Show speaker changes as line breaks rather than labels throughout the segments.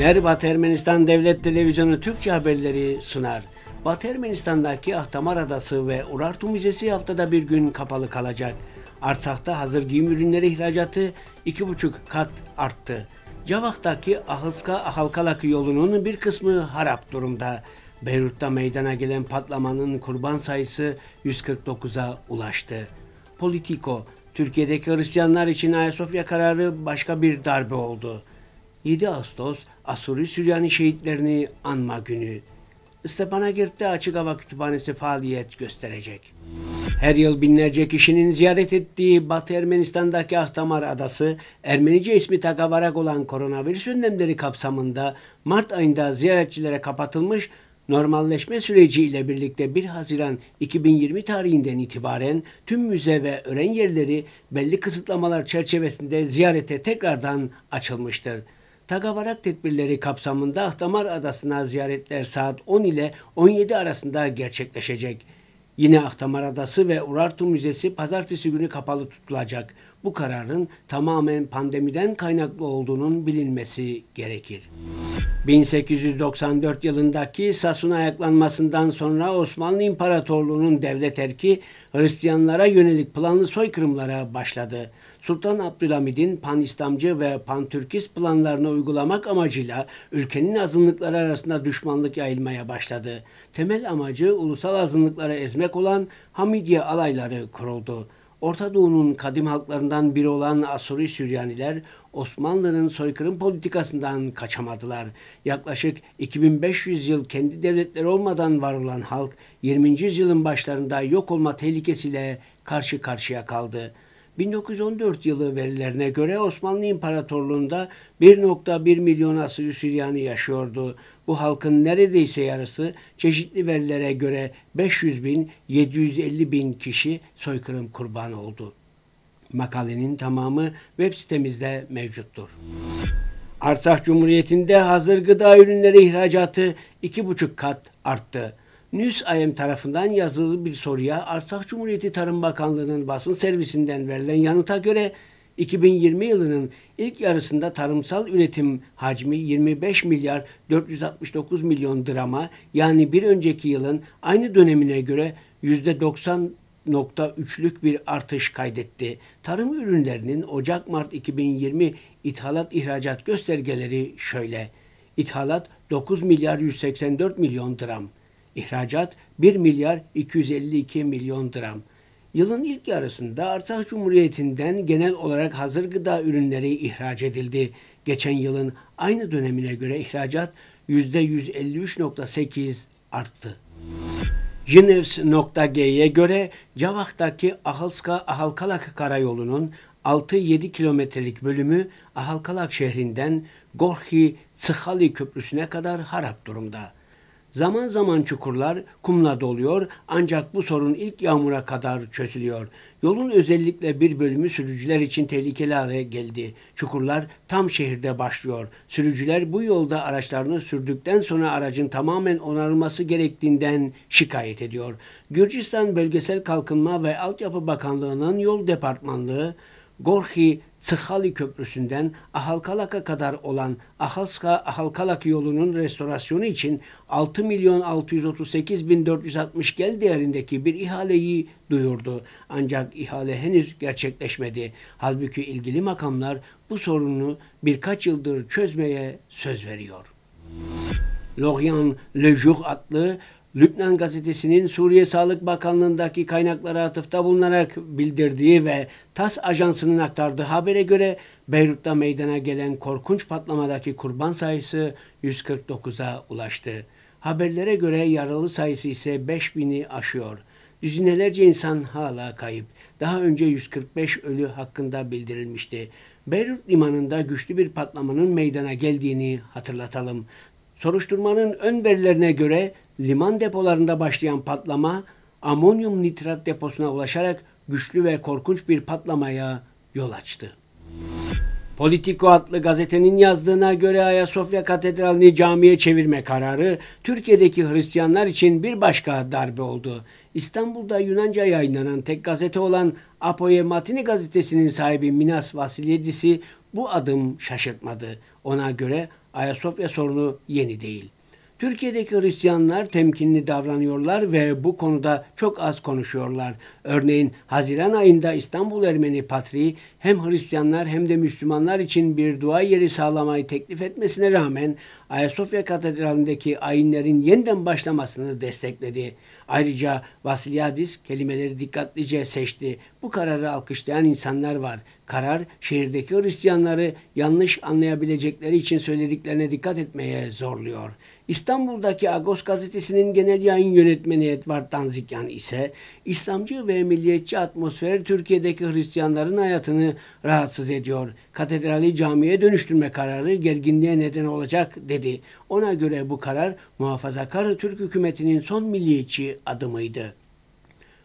Günler Batı Ermenistan Devlet Televizyonu Türkçe haberleri sunar. Batı Ermenistan'daki Ahtamar Adası ve Urartu Müzesi haftada bir gün kapalı kalacak. Artsak'ta hazır giyim ürünleri ihracatı 2,5 kat arttı. Cavak'taki Ahılska Ahalkalak yolunun bir kısmı harap durumda. Beyrut'ta meydana gelen patlamanın kurban sayısı 149'a ulaştı. Politico, Türkiye'deki Hristiyanlar için Ayasofya kararı başka bir darbe oldu. 7 Ağustos Asuri Süryani şehitlerini anma günü. Stepanakert Açık Hava Kütüphanesi faaliyet gösterecek. Her yıl binlerce kişinin ziyaret ettiği Batı Ermenistan'daki Ahtamar Adası, Ermenice ismi takavarak olan koronavirüs önlemleri kapsamında Mart ayında ziyaretçilere kapatılmış, normalleşme süreci ile birlikte 1 Haziran 2020 tarihinden itibaren tüm müze ve öğren yerleri belli kısıtlamalar çerçevesinde ziyarete tekrardan açılmıştır. Tagavarak tedbirleri kapsamında Ahtamar Adası'na ziyaretler saat 10 ile 17 arasında gerçekleşecek. Yine Ahtamar Adası ve Urartu Müzesi pazartesi günü kapalı tutulacak bu kararın tamamen pandemiden kaynaklı olduğunun bilinmesi gerekir. 1894 yılındaki Sasun ayaklanmasından sonra Osmanlı İmparatorluğu'nun devlet erki Hristiyanlara yönelik planlı soykırımlara başladı. Sultan Abdülhamid'in pan-İslamcı ve pan-Türkist planlarını uygulamak amacıyla ülkenin azınlıkları arasında düşmanlık yayılmaya başladı. Temel amacı ulusal azınlıkları ezmek olan Hamidiye alayları kuruldu. Orta Doğu'nun kadim halklarından biri olan Asuri Süryaniler Osmanlı'nın soykırım politikasından kaçamadılar. Yaklaşık 2500 yıl kendi devletleri olmadan var olan halk 20. yüzyılın başlarında yok olma tehlikesiyle karşı karşıya kaldı.'' 1914 yılı verilerine göre Osmanlı İmparatorluğu'nda 1.1 milyon Asır Süryani yaşıyordu. Bu halkın neredeyse yarısı çeşitli verilere göre 500 bin 750 bin kişi soykırım kurban oldu. Makalenin tamamı web sitemizde mevcuttur. Artsakh Cumhuriyeti'nde hazır gıda ürünleri ihracatı 2,5 kat arttı. Newsayem tarafından yazılı bir soruya Arsak Cumhuriyeti Tarım Bakanlığı'nın basın servisinden verilen yanıta göre 2020 yılının ilk yarısında tarımsal üretim hacmi 25 milyar 469 milyon drama yani bir önceki yılın aynı dönemine göre %90 %3.3'lük bir artış kaydetti. Tarım ürünlerinin Ocak-Mart 2020 ithalat ihracat göstergeleri şöyle. İthalat 9 milyar 184 milyon dram. İhracat 1 milyar 252 milyon dram. Yılın ilk yarısında Artah Cumhuriyeti'nden genel olarak hazır gıda ürünleri ihraç edildi. Geçen yılın aynı dönemine göre ihracat %153.8 arttı. Jinevs.g'ye göre Cavak'taki Ahalska Ahalkalak karayolunun 6-7 kilometrelik bölümü Ahalkalak şehrinden Gorki Tıhali Köprüsü'ne kadar harap durumda. Zaman zaman çukurlar kumla doluyor ancak bu sorun ilk yağmura kadar çözülüyor. Yolun özellikle bir bölümü sürücüler için tehlikeli hale geldi. Çukurlar tam şehirde başlıyor. Sürücüler bu yolda araçlarını sürdükten sonra aracın tamamen onarılması gerektiğinden şikayet ediyor. Gürcistan Bölgesel Kalkınma ve Altyapı Bakanlığı'nın yol departmanlığı Gorki Tıhali Köprüsü'nden Ahalkalak'a kadar olan Ahalska Ahalkalak yolunun restorasyonu için 6 milyon 638 bin 460 gel değerindeki bir ihaleyi duyurdu. Ancak ihale henüz gerçekleşmedi. Halbuki ilgili makamlar bu sorunu birkaç yıldır çözmeye söz veriyor. Lorient Le Jour adlı Lübnan gazetesinin Suriye Sağlık Bakanlığı'ndaki kaynaklara atıfta bulunarak bildirdiği ve TAS ajansının aktardığı habere göre Beyrut'ta meydana gelen korkunç patlamadaki kurban sayısı 149'a ulaştı. Haberlere göre yaralı sayısı ise 5000'i aşıyor. Düzinelerce insan hala kayıp. Daha önce 145 ölü hakkında bildirilmişti. Beyrut limanında güçlü bir patlamanın meydana geldiğini hatırlatalım. Soruşturmanın ön verilerine göre liman depolarında başlayan patlama amonyum nitrat deposuna ulaşarak güçlü ve korkunç bir patlamaya yol açtı. Politico adlı gazetenin yazdığına göre Ayasofya Katedrali'ni camiye çevirme kararı Türkiye'deki Hristiyanlar için bir başka darbe oldu. İstanbul'da Yunanca yayınlanan tek gazete olan Apoye Matini gazetesinin sahibi Minas Vasiliadis'i bu adım şaşırtmadı. Ona göre Ayasofya sorunu yeni değil. Türkiye'deki Hristiyanlar temkinli davranıyorlar ve bu konuda çok az konuşuyorlar. Örneğin Haziran ayında İstanbul Ermeni Patriği hem Hristiyanlar hem de Müslümanlar için bir dua yeri sağlamayı teklif etmesine rağmen Ayasofya Katedrali'ndeki ayinlerin yeniden başlamasını destekledi. Ayrıca Vasilyadis kelimeleri dikkatlice seçti. Bu kararı alkışlayan insanlar var. Karar şehirdeki Hristiyanları yanlış anlayabilecekleri için söylediklerine dikkat etmeye zorluyor. İstanbul'daki Agos gazetesinin genel yayın yönetmeni Edward Danzikyan ise İslamcı ve milliyetçi atmosfer Türkiye'deki Hristiyanların hayatını rahatsız ediyor. Katedrali camiye dönüştürme kararı gerginliğe neden olacak dedi. Ona göre bu karar muhafazakar Türk hükümetinin son milliyetçi adımıydı.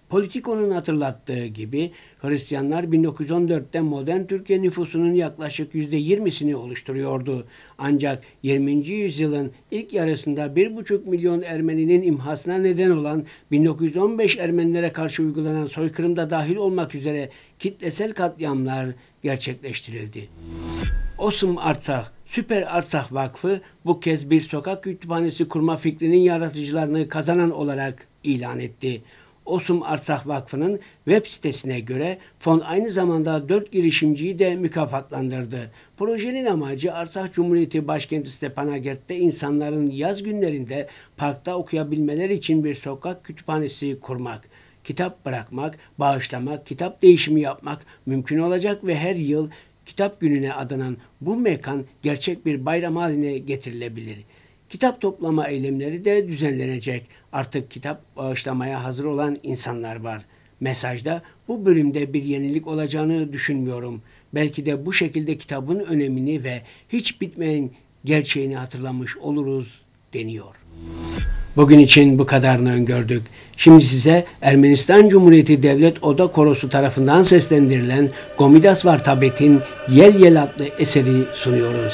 Politiko'nun hatırlattığı gibi Hristiyanlar 1914'te modern Türkiye nüfusunun yaklaşık %20'sini oluşturuyordu. Ancak 20. yüzyılın ilk yarısında 1,5 milyon Ermeninin imhasına neden olan 1915 Ermenilere karşı uygulanan soykırımda dahil olmak üzere kitlesel katliamlar gerçekleştirildi. Osum Artsakh, Süper Artsakh Vakfı bu kez bir sokak kütüphanesi kurma fikrinin yaratıcılarını kazanan olarak ilan etti. Osum Arsak Vakfı'nın web sitesine göre fon aynı zamanda 4 girişimciyi de mükafatlandırdı. Projenin amacı Arsak Cumhuriyeti başkenti Stepanakert'te insanların yaz günlerinde parkta okuyabilmeleri için bir sokak kütüphanesi kurmak kitap bırakmak, bağışlamak, kitap değişimi yapmak mümkün olacak ve her yıl kitap gününe adanan bu mekan gerçek bir bayram haline getirilebilir.'' Kitap toplama eylemleri de düzenlenecek. Artık kitap bağışlamaya hazır olan insanlar var. Mesajda bu bölümde bir yenilik olacağını düşünmüyorum. Belki de bu şekilde kitabın önemini ve hiç bitmeyen gerçeğini hatırlamış oluruz deniyor. Bugün için bu kadarını öngördük. Şimdi size Ermenistan Cumhuriyeti Devlet Oda Korosu tarafından seslendirilen Gomidas Vartabet'in Yel Yel adlı eseri sunuyoruz.